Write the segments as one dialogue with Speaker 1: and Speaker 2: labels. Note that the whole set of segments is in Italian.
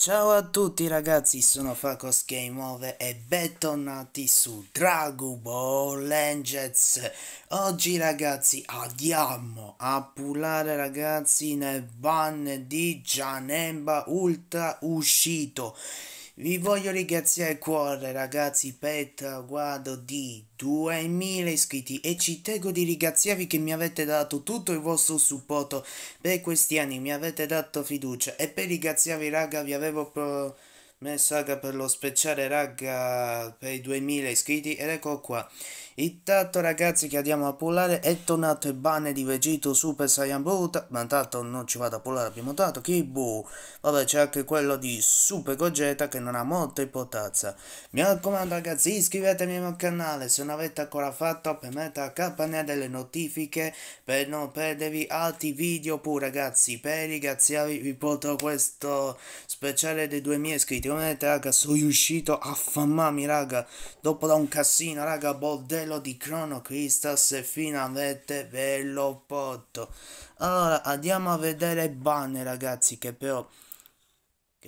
Speaker 1: Ciao a tutti ragazzi, sono Facos Game Over e bentornati su Dragon Ball Legends. Oggi ragazzi andiamo a pullare ragazzi nel ban di Janemba Ultra uscito vi voglio ringraziare il cuore ragazzi per traguardo di 2000 iscritti e ci tengo di ringraziarvi che mi avete dato tutto il vostro supporto per questi anni, mi avete dato fiducia e per ringraziarvi raga vi avevo... Pro Mel per lo speciale raga per i 2000 iscritti ed ecco qua intanto ragazzi che andiamo a pullare è tornato il banner di Vegito Super Saiyan Boot ma intanto non ci vado a pullare abbiamo dato Kibu vabbè c'è anche quello di Super Gogeta che non ha molta importanza mi raccomando ragazzi iscrivetevi al mio canale se non avete ancora fatto per mettere la campanella delle notifiche per non perdervi altri video pure ragazzi per ringraziarvi vi porto questo speciale dei 2000 iscritti Ultimamente, raga, sono riuscito a fammarmi, raga. Dopo da un casino, raga, bordello di Chrono Crystal se finalmente ve lo porto. Allora, andiamo a vedere il banner, ragazzi, che però...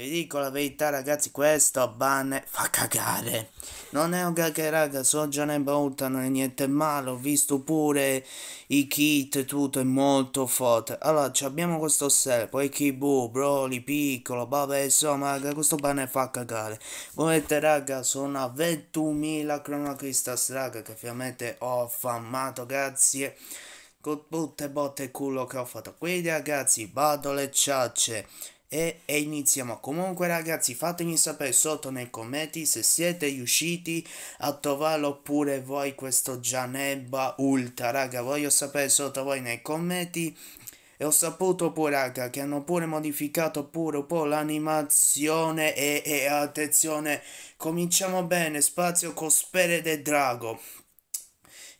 Speaker 1: Vi dico la verità ragazzi, questo ban fa cagare. Non è un gag raga, già ne brutta, non è niente male, ho visto pure i kit, tutto è molto forte. Allora, abbiamo questo set, poi Kibu, Broly, Piccolo, vabbè insomma raga, questo ban fa cagare. Volete raga, sono a 21.000 cronocristas raga, che finalmente ho affamato, grazie con tutte botte e culo che ho fatto quindi ragazzi vado le ciacce e, e, iniziamo comunque ragazzi fatemi sapere sotto nei commenti se siete riusciti a trovarlo pure voi questo Gianebba Ultra raga voglio sapere sotto voi nei commenti e ho saputo pure raga che hanno pure modificato pure un po' l'animazione e, e attenzione cominciamo bene spazio cospere del drago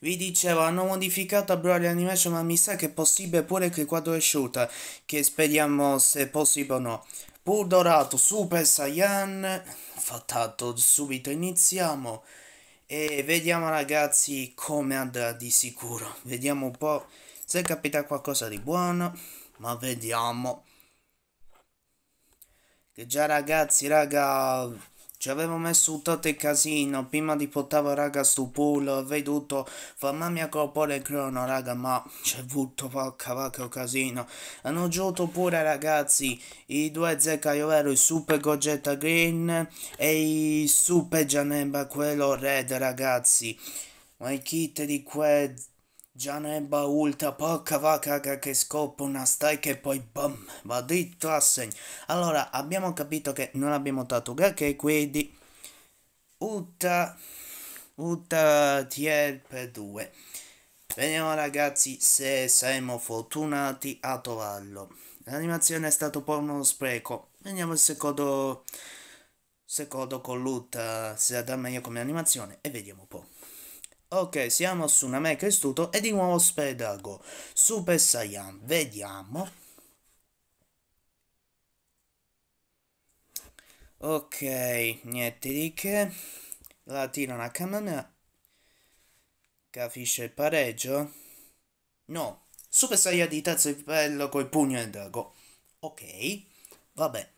Speaker 1: vi dicevo, hanno modificato a Broly Animation, ma mi sa che è possibile pure che quando è shoot, che speriamo se è possibile o no. Pur dorato, Super Saiyan, fattato subito, iniziamo. E vediamo ragazzi come andrà di sicuro. Vediamo un po' se capita qualcosa di buono, ma vediamo. Che già ragazzi, raga ci avevo messo tutto il casino, prima di portare raga sto pull, veduto, fa mia copole crono raga, ma c'è avuto porca vacca casino. Hanno giunto pure ragazzi, i due zecca ovvero il super Gogetta Green e i super Gianemba quello red ragazzi. Ma i kit di que Già nebba ulta, porca vacca che scopo una stai che poi bam, va dritto a segno. Allora, abbiamo capito che non abbiamo dato granché, quindi Uta, Uta tier per 2. Vediamo ragazzi se saremo fortunati a trovarlo. L'animazione è stata un po' uno spreco. Vediamo il secondo, secondo con l'Uta, se andrà meglio come animazione e vediamo un po'. Ok, siamo su una Mecha Istuto e di nuovo Spedago. Super Saiyan, vediamo. Ok, niente di che. La tira una Kamana. Capisce il pareggio? No. Super Saiyan di terzo livello col pugno e drago. Ok, vabbè.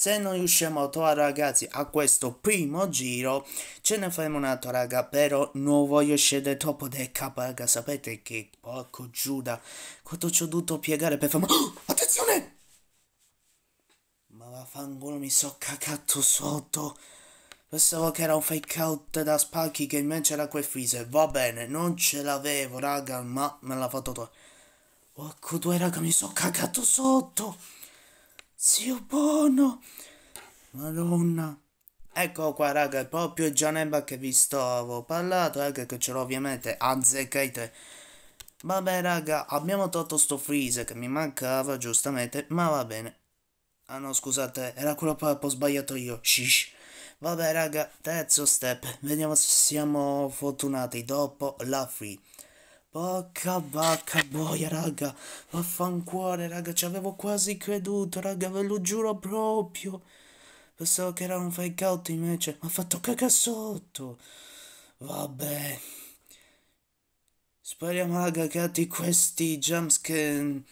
Speaker 1: Se non riusciamo a trovare ragazzi a questo primo giro, ce ne faremo un altro raga, però non voglio scendere troppo del capo raga, sapete che porco Giuda, quanto ci ho dovuto piegare per fermare... Oh, attenzione! Ma vaffanculo mi so cagato sotto. Pensavo che era un fake out da Spacchi che invece era quel freezer. Va bene, non ce l'avevo, raga, ma me l'ha fatto tu. Porco due, raga, mi so cagato sotto. Zio Bono! Madonna! Ecco qua raga, è proprio il Gianemba che vi stavo parlato, anche eh, che ce l'ho ovviamente azzeccate. Vabbè raga, abbiamo tolto sto freeze che mi mancava giustamente, ma va bene. Ah no, scusate, era quello che ho sbagliato io, shish. Vabbè raga, terzo step, vediamo se siamo fortunati dopo la free. Bocca, vacca boia, raga. Vaffancuore, raga. Ci avevo quasi creduto, raga. Ve lo giuro proprio. Pensavo che era un fake out invece. Ma ha fatto cacca sotto. Vabbè. Speriamo, raga, che atti questi jumpscare.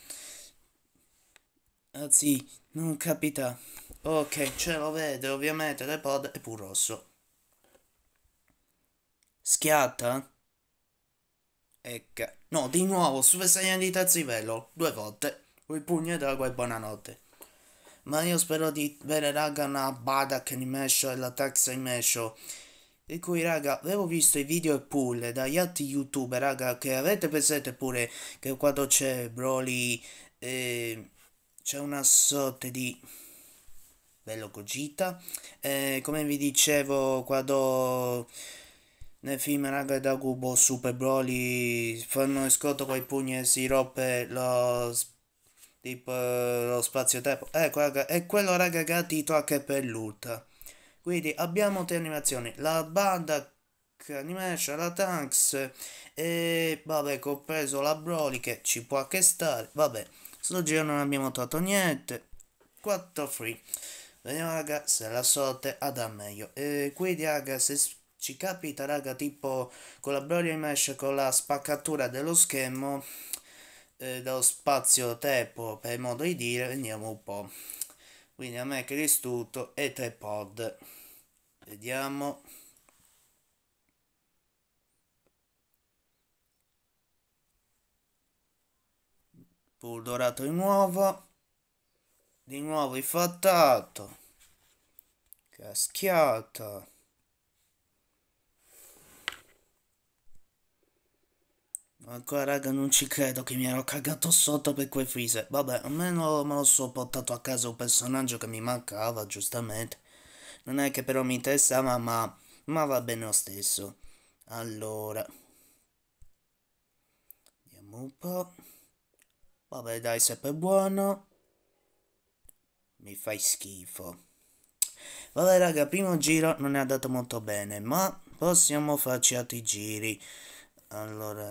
Speaker 1: Anzi, non capita. Ok, ce lo vede ovviamente le pod è pur rosso. Schiatta? Ecco, no, di nuovo, Super Saiyan di terzo livello, due volte, Il pugno e d'acqua e buonanotte. Ma io spero di avere raga una Badak Animation e la Tax Animation. E cui raga, avevo visto i video e pull dagli altri youtuber, raga, che avete presente pure che quando c'è Broly eh, c'è una sorta di... Bello Gogita. Eh, come vi dicevo, quando nel film Raga da Cubo Super Broly fanno scotto con i pugni e si rompe lo, tipo, lo spazio-tempo. Ecco eh, raga, è quello raga che ha Tito anche per l'ultra. Quindi abbiamo tre animazioni. La banda Animation, la Tanks e vabbè compreso la Broly che ci può anche stare. Vabbè, sto giro non abbiamo trovato niente. 4 free. Vediamo raga se la sorte andrà meglio. E quindi raga se ci capita raga tipo con la Broly Mesh con la spaccatura dello schermo eh, dello spazio tempo per modo di dire vediamo un po' quindi a me che l'istituto e tre pod vediamo pur dorato di nuovo di nuovo rifattato caschiato Ancora raga non ci credo che mi ero cagato sotto per quei freezer. Vabbè, almeno me lo so portato a casa un personaggio che mi mancava, giustamente. Non è che però mi interessava, ma, ma va bene lo stesso. Allora. Vediamo un po'. Vabbè dai, sempre buono. Mi fai schifo. Vabbè raga, primo giro non è andato molto bene, ma possiamo farci altri giri allora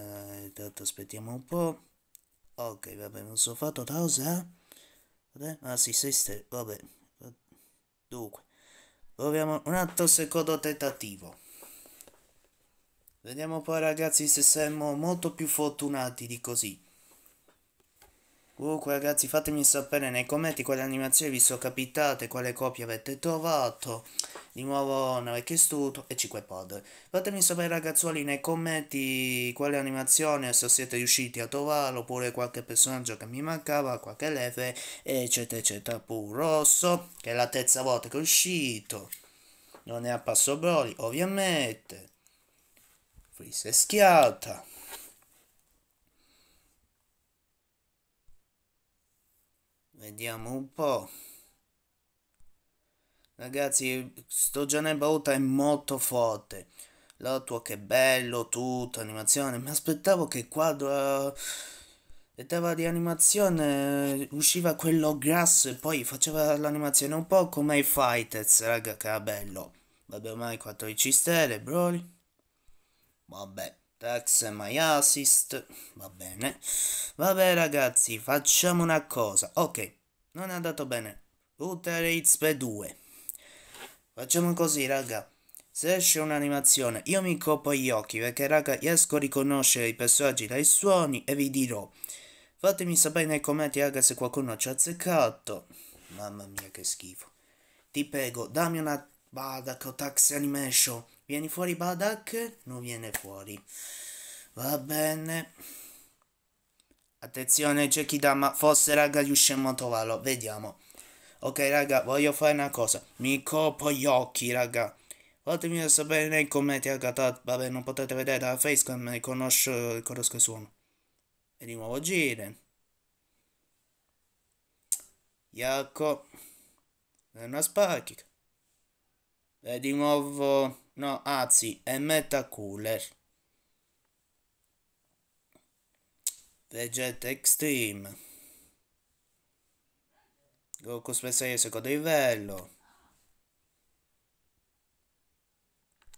Speaker 1: intanto aspettiamo un po' ok vabbè non so fatto cosa eh? vabbè ah si sì, siste vabbè dunque proviamo un altro secondo tentativo vediamo poi ragazzi se siamo molto più fortunati di così Comunque ragazzi fatemi sapere nei commenti quale animazione vi sono capitate, quale copia avete trovato. Di nuovo Narecchio Stuto e 5 Pod. Fatemi sapere ragazzuoli nei commenti quale animazione, se siete riusciti a trovarlo, oppure qualche personaggio che mi mancava, qualche leve eccetera eccetera. Pur rosso, che è la terza volta che è uscito. Non è a passo broli, ovviamente. Free schiata. vediamo un po' ragazzi sto stagione brutta è molto forte l'otto che bello tutto animazione mi aspettavo che quadro eh, l'età di animazione eh, usciva quello grasso e poi faceva l'animazione un po' come i fighters raga che era bello vabbè mai 14 stelle bro. vabbè Tax my assist, va bene. Vabbè ragazzi, facciamo una cosa. Ok, non è andato bene. Router XP2. Facciamo così, raga. Se esce un'animazione, io mi copro gli occhi perché, raga, riesco a riconoscere i personaggi dai suoni e vi dirò. Fatemi sapere nei commenti, raga, se qualcuno ci ha azzeccato. Mamma mia, che schifo. Ti prego, dammi una bada con Tax Animation. Vieni fuori Badak? Non viene fuori. Va bene. Attenzione, c'è chi dà, ma forse raga riusciamo trovarlo. Vediamo. Ok raga, voglio fare una cosa. Mi copo gli occhi raga. Fatemi sapere nei commenti raga. Vabbè, non potete vedere dalla facecam, riconosco, riconosco il suono. E di nuovo gire. Iacco. È una spacchica. E di nuovo... No, anzi, è sì, Cooler. Vegeta Extreme. Goku Speciale secondo livello.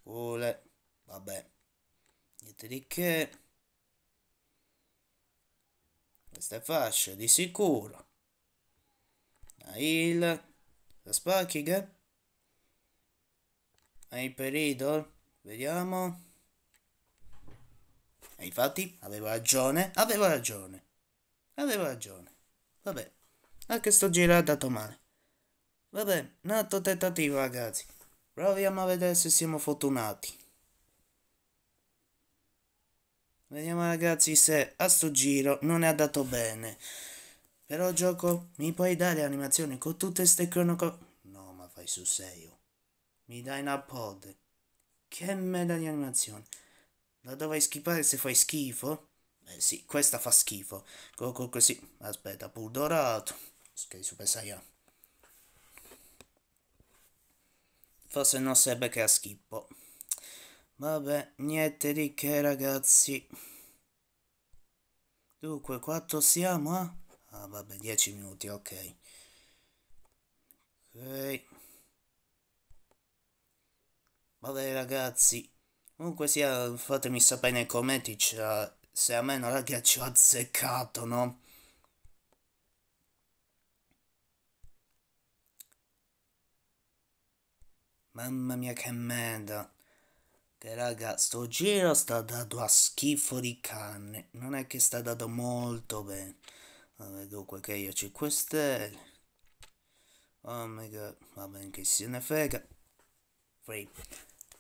Speaker 1: Cooler. Vabbè. Niente di che. Questa è fascia, di sicuro. Ail. La spacchiga. Hyper Idol? Vediamo. E eh, infatti avevo ragione, avevo ragione. Avevo ragione. Vabbè, anche sto giro ha dato male. Vabbè, un altro tentativo ragazzi. Proviamo a vedere se siamo fortunati. Vediamo ragazzi se a sto giro non è andato bene. Però gioco, mi puoi dare animazioni con tutte ste cronoco... No, ma fai sul serio. Mi dai una pod. Che merda di animazione. La dovrai schippare se fai schifo? Eh sì, questa fa schifo. Goku così. Aspetta, pudorato. Scherzi Super Saiyan. Forse non sarebbe che a schippo. Vabbè, niente di che ragazzi. Dunque, quanto siamo? Eh? Ah vabbè, 10 minuti, ok. Ok. Vabbè ragazzi, comunque sia, fatemi sapere nei commenti cioè, se a me raga ci ho azzeccato, no? Mamma mia che merda. Che raga, sto giro sta dando a schifo di canne. Non è che sta dando molto bene. Vabbè, dunque che io 5 stelle. Oh my god, va bene che se ne frega. Free.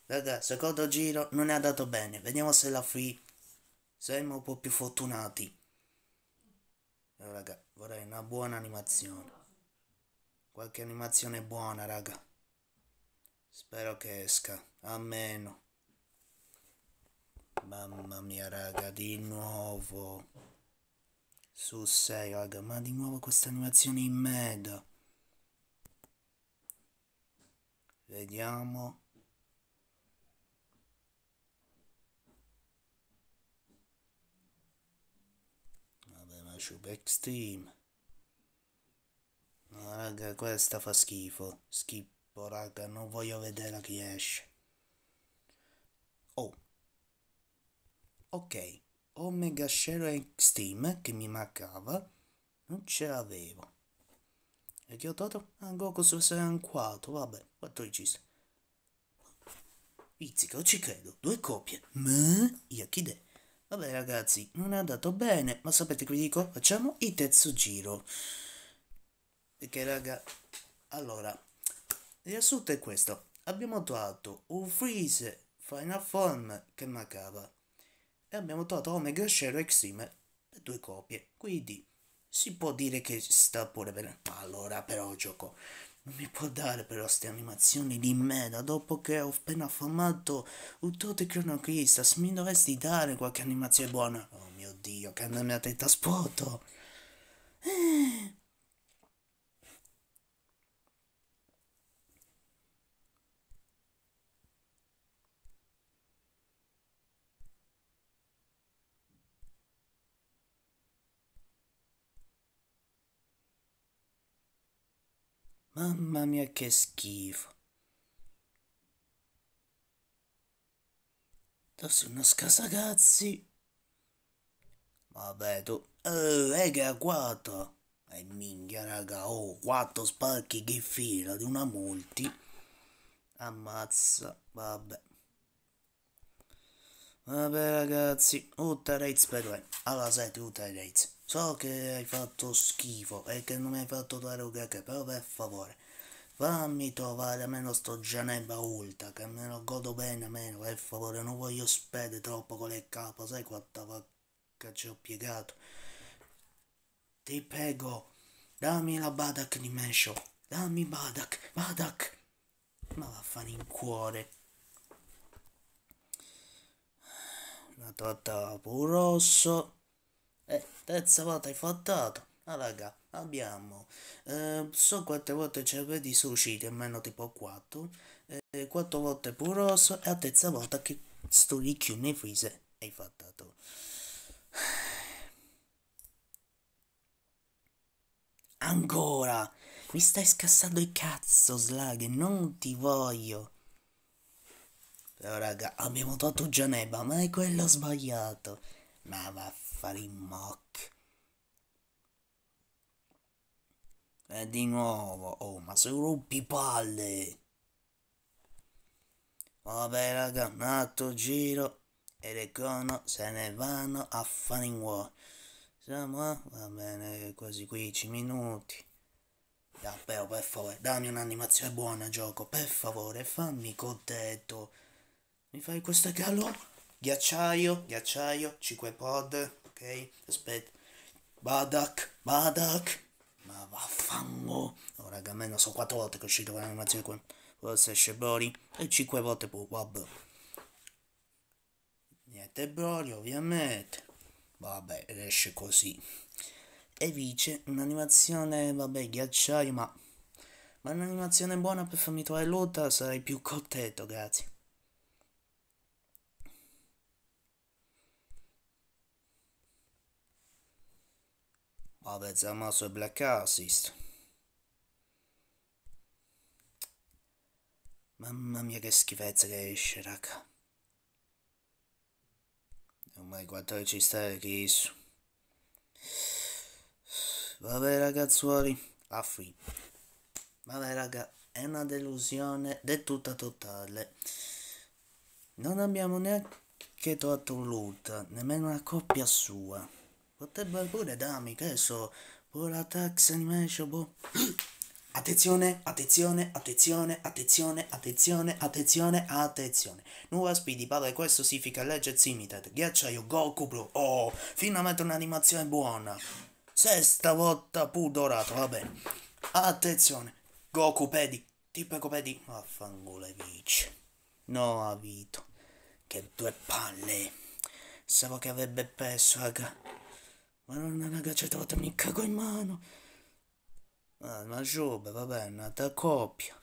Speaker 1: Raga, secondo giro non è andato bene. Vediamo se la free siamo un po' più fortunati. Allora, eh, raga, vorrei una buona animazione. Qualche animazione buona, raga. Spero che esca. Almeno. Mamma mia, raga, di nuovo. Su 6, raga, ma di nuovo questa animazione in merda. Vediamo. Ciubex Extreme. No, raga, questa fa schifo. Schifo, raga, non voglio vedere chi esce. Oh. Ok. Omega Shadow Extreme, che mi mancava. Non ce l'avevo. E che ho dato? Ah, Goku sarà un 4, vabbè, 14. Pizzica, non ci credo, due copie. Ma? devo? Vabbè ragazzi, non è andato bene, ma sapete che vi dico? Facciamo il terzo giro. Perché raga, allora, il riassunto è questo. Abbiamo trovato un Freeze Final Form che mancava. E abbiamo trovato Omega Shadow Extreme per due copie. Quindi si può dire che sta pure bene. Allora però gioco. Non mi può dare però ste animazioni di merda dopo che ho appena famato tutti i cronochista. Se mi dovresti dare qualche animazione buona. Oh mio dio, che andami a tetta spuoto. Eh. Mamma mia che schifo. Tu sei uno scasagazzi. Vabbè tu. Eh, che a quattro. E eh, minchia raga, oh, quattro spacchi che fila di una multi. Ammazza, vabbè. Vabbè ragazzi, Utter Rates per me. Alla 7 Utter Rates. So che hai fatto schifo e che non mi hai fatto dare un gag, però per favore, fammi trovare almeno sto Geneva Ulta, che me lo godo bene almeno, per favore, non voglio spede troppo con le capo, sai quanta vacca ci ho piegato. Ti prego, dammi la Badak di Mesho, dammi Badak, Badak, ma vaffan in cuore. La torta pure rosso eh, terza volta hai fattato. Ah raga, abbiamo eh, so quante volte cervelli di suicidi, almeno tipo 4, eh, 4 volte puroso e la terza volta che studi chiù nei frise hai fattato. Ancora! Mi stai scassando il cazzo, Slag, non ti voglio. Però raga, abbiamo tolto Gianeba, ma è quello sbagliato. Ma vaffanculo fare in Farimmoc. E eh, di nuovo, oh, ma se rompi palle. Vabbè, raga, un altro giro e le cono se ne vanno a fare in War. Siamo a, eh? va bene, quasi 15 minuti. Davvero, ah, per favore, dammi un'animazione buona, gioco, per favore, fammi contento. Mi fai questo regalo? Ghiacciaio, ghiacciaio, 5 pod ok? Aspetta. Badak, Badak. Ma vaffanculo. Oh, raga, non so quattro volte che è uscito quell'animazione qua. Forse esce Broly. E cinque volte pure Bob. Niente Broly, ovviamente. Vabbè, esce così. E vince un'animazione, vabbè, ghiacciaio, ma... Ma un'animazione buona per farmi trovare lotta sarei più contento, grazie. Avete amato il black assist. Mamma mia che schifezza che esce, raga. Ormai 14 stelle che isso. Vabbè ragazzuoli, a Vabbè raga, è una delusione de tutta totale. Non abbiamo neanche trovato un loot, nemmeno una coppia sua. Potrebbe pure dammi, che so, pure tax animation, boh. Attenzione, attenzione, attenzione, attenzione, attenzione, attenzione, attenzione. Nuova Speedy parla questo si fica Legends Limited. Ghiacciaio Goku Blue. Oh, finalmente un'animazione buona. Sesta volta pur dorato, va Attenzione. Goku Pedi. Tipo Pedi. Vaffanculo vice. No, ha Avito. Che due palle. Savo che avrebbe perso, raga. Madonna ragazzi, trovate, mi cago in mano. Ah, ma giubba, vabbè, è nata coppia.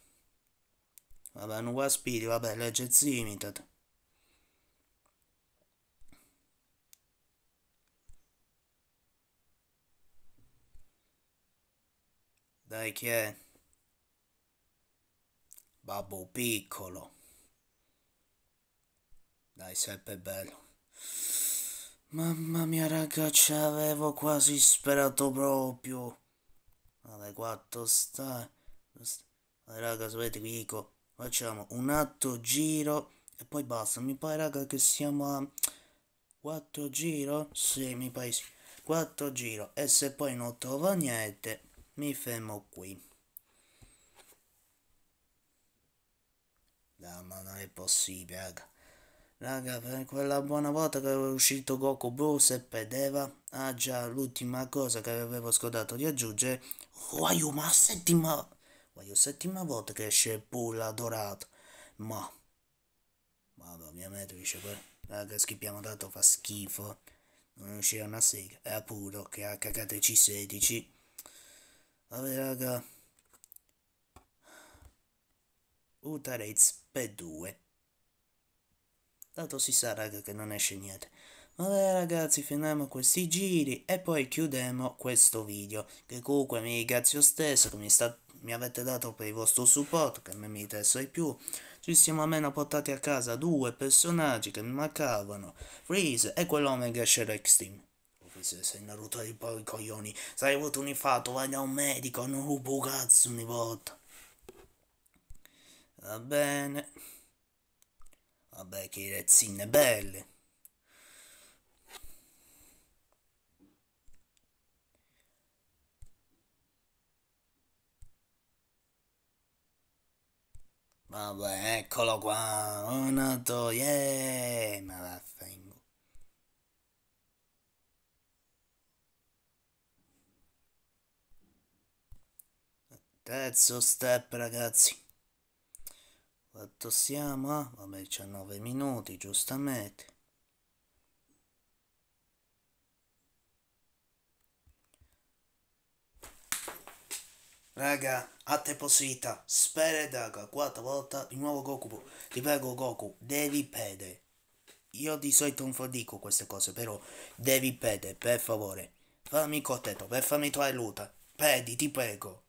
Speaker 1: Vabbè, non guaspidi, vabbè, legge zimitat. Dai chi è? Babbo piccolo. Dai, sempre bello. Mamma mia raga, ci avevo quasi sperato proprio. Vabbè, quanto sta? Vabbè, raga, sapete vi dico, facciamo un atto giro e poi basta. Mi pare raga che siamo a 4 giro? Sì, mi pare sì. 4 giro e se poi non trovo niente, mi fermo qui. No, ma non è possibile, raga. Raga, per quella buona volta che era uscito Goku Blue Seppedeva, ah già, l'ultima cosa che avevo scordato di aggiungere, guaio ma settima, guaio settima volta che esce Pulla Dorato, ma, vabbè ovviamente dice quello, raga schippiamo tanto fa schifo, non uscirà una sega, è appunto che ha cagato c 16, vabbè raga, Utarez P2. Tanto si sa, raga, che non esce niente. Vabbè ragazzi, finiamo questi giri e poi chiudiamo questo video. Che comunque mi ringrazio stesso che mi, sta, mi avete dato per il vostro supporto, che non mi interessa di più. Ci siamo almeno portati a casa due personaggi che mi mancavano, Freeze e quell'Omega Shrek Steam. Oh, Freeze, sei Naruto di poi coglioni, sei avuto unifato, vai da un medico, non rubo cazzo ogni volta. Va bene. Vabbè che rezzine belle. Vabbè, eccolo qua, un altro, yeah, ma Terzo step, ragazzi. Quanto siamo? Ah, vabbè, 19 minuti, giustamente. Raga, a te posita, spere daga, quarta volta di nuovo Goku. Ti prego Goku, devi pede. Io di solito non dico queste cose, però devi pede, per favore. Fammi cotetto, per farmi tua aiuta. Pedi, ti prego.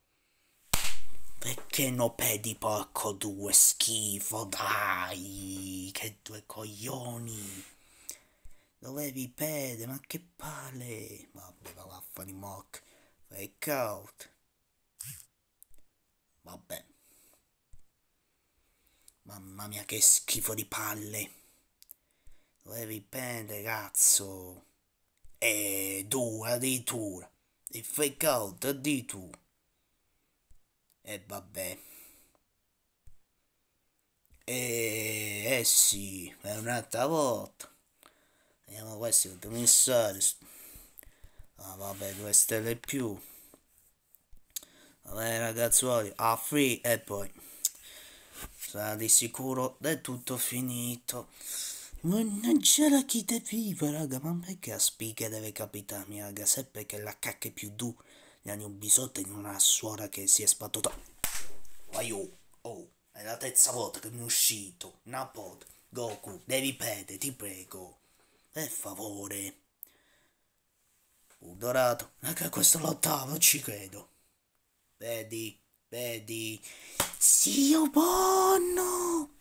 Speaker 1: Perché no pedi porco due schifo, dai, che due coglioni. Dovevi pede, ma che palle. Vabbè, va vaffan in mock. Fake out. Vabbè. Mamma mia, che schifo di palle. Dovevi pede, cazzo. E due addirittura. E fake out addirittura. E eh, vabbè. E eh, eh sì, è un'altra volta. Vediamo questi dobbiamo iniziare. Ah vabbè, due stelle più. Vabbè ragazzuoli, a free e poi sarà di sicuro del tutto finito. Mannaggia la chi viva raga, ma perché a spiga deve capitarmi raga, sempre che la cacca è più dura anni un bisotto in una suora che si è sbattuta. Vai oh, oh, è la terza volta che mi è uscito. Napod, Goku, devi perdere, ti prego. Per favore. Un Dorato, anche questo l'ottavo, ci credo. Vedi, vedi. Zio Bonno!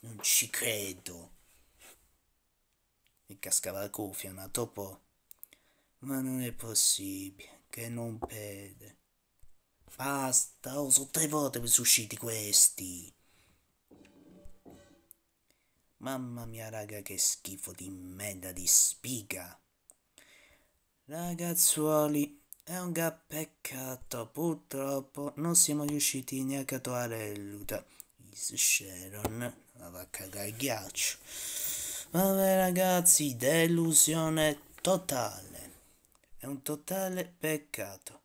Speaker 1: Non ci credo. Mi cascava la cuffia, ma dopo... Ma non è possibile che non pede. Basta, ho oh, sono tre volte che sono usciti questi. Mamma mia, raga, che schifo di merda di spiga. Ragazzuoli, è un gran peccato, purtroppo non siamo riusciti neanche a trovare l'uta. Is Sharon, la vacca del ghiaccio. Vabbè ragazzi, delusione totale. È un totale peccato.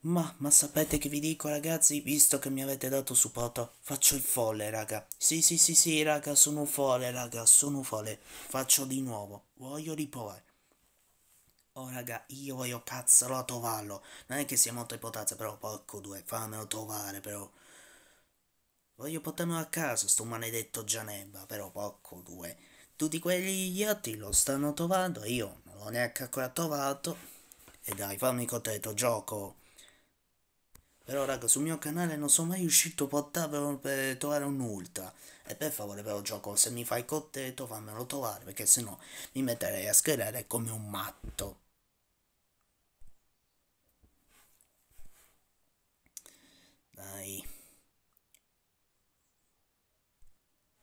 Speaker 1: Ma, ma sapete che vi dico ragazzi, visto che mi avete dato supporto, faccio il folle raga. Sì, sì, sì, sì, raga, sono folle, raga, sono folle. Faccio di nuovo, voglio riprovare. Oh raga, io voglio cazzarlo trovarlo. Non è che sia molto ipotazza, però porco due, fammelo trovare però. Voglio portarmelo a casa, sto maledetto Gianebba, però porco due. Tutti quelli gli idioti lo stanno trovando, io ho neanche ancora trovato e dai fammi contento gioco però raga sul mio canale non sono mai riuscito a portarvelo per trovare un ultra e per favore però gioco se mi fai contento fammelo trovare perché sennò mi metterei a schierare come un matto dai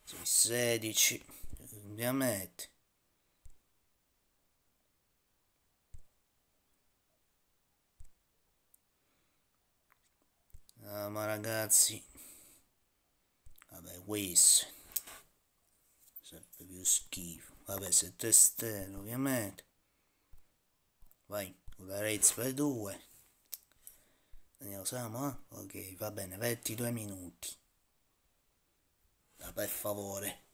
Speaker 1: sui 16 ovviamente Ah, ma ragazzi, vabbè, questo sempre più schifo. Vabbè, 7 stelle, ovviamente. Vai, una Rez per due. Andiamo, siamo, eh? Ok, va bene, 22 minuti. Ma per favore,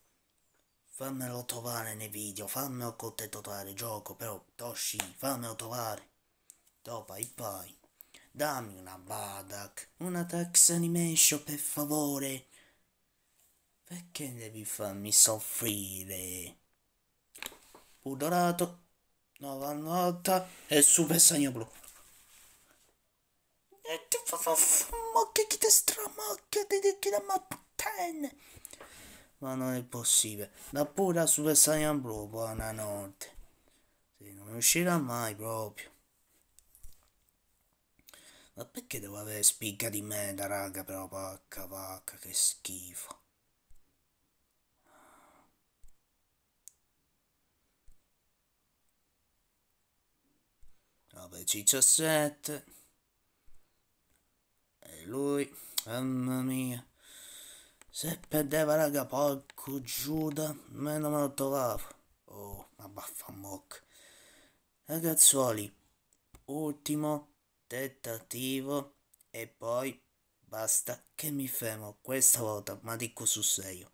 Speaker 1: fammelo trovare nei video, fammelo contento trovare il gioco, però, Toshi, fammelo trovare. Dopo, e vai. Dammi una Badak, una tax animation per favore. Perché devi farmi soffrire? Pudorato, nuova nota e Super Saiyan Blu. Ma che chi te stramacchia di chi la mattene? Ma non è possibile. Da pure a Super Saiyan Blu, buonanotte. Se non uscirà mai proprio. Ma perché devo avere spiga di merda, raga, però porca vacca, che schifo. Vabbè, Ciccio 7. E lui, mamma mia. Se perdeva, raga, porco Giuda, meno me lo trovavo. Oh, ma baffa mocca. Ragazzuoli, ultimo tentativo e poi basta che mi fermo questa volta, ma dico su serio.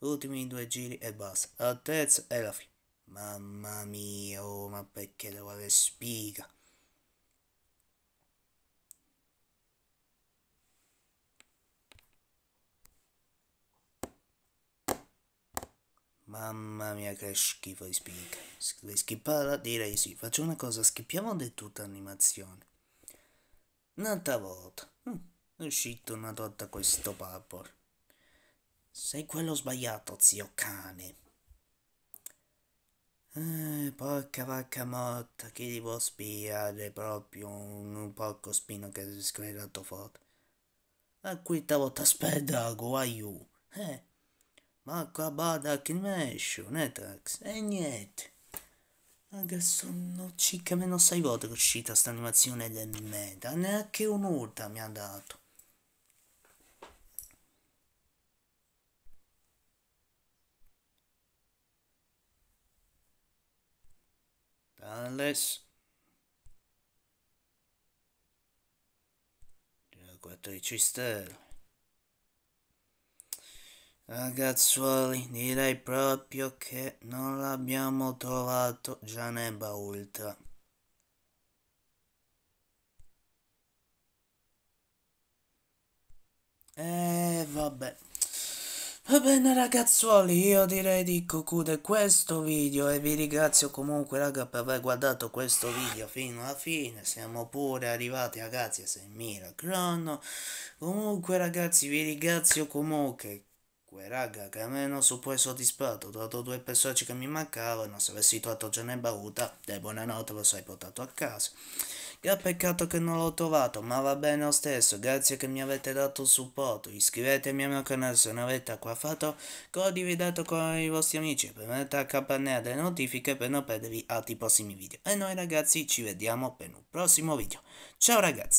Speaker 1: Ultimi due giri e basta. Al terza e la fine. Mamma mia, oh, ma perché devo avere spiga? Mamma mia che schifo di spiga. Vuoi schipparla? Direi sì. Faccio una cosa, schippiamo del tutto animazione. Un'altra volta. Hm, è uscito una torta questo papor. Sei quello sbagliato, zio cane. Eh, porca vacca morta, chi ti può spiare proprio un, un porco spino che si è sclerato forte? A quinta volta aspetta, guaiu. Eh, ma qua bada che ne esce, Netrax, e eh, niente. Raga, sono circa meno 6 volte che è uscita questa animazione del meta, neanche un'orta mi ha dato. Dallas. 14 stelle. Ragazzuoli, direi proprio che non l'abbiamo trovato Gianeba Ultra. E eh, vabbè. Va bene ragazzuoli, io direi di concludere questo video e vi ringrazio comunque raga per aver guardato questo video fino alla fine, siamo pure arrivati ragazzi a 6.000 crono, comunque ragazzi vi ringrazio comunque Comunque, raga, Cameno sono poi soddisfatto, ho dato due personaggi che mi mancavano, se avessi trovato già ne baruta, e eh, buonanotte lo sei portato a casa. Che peccato che non l'ho trovato, ma va bene lo stesso, grazie che mi avete dato il supporto. Iscrivetevi al mio canale se non avete ancora fatto, condividete con i vostri amici, premete la campanella delle notifiche per non perdervi altri prossimi video. E noi ragazzi ci vediamo per un prossimo video. Ciao ragazzi!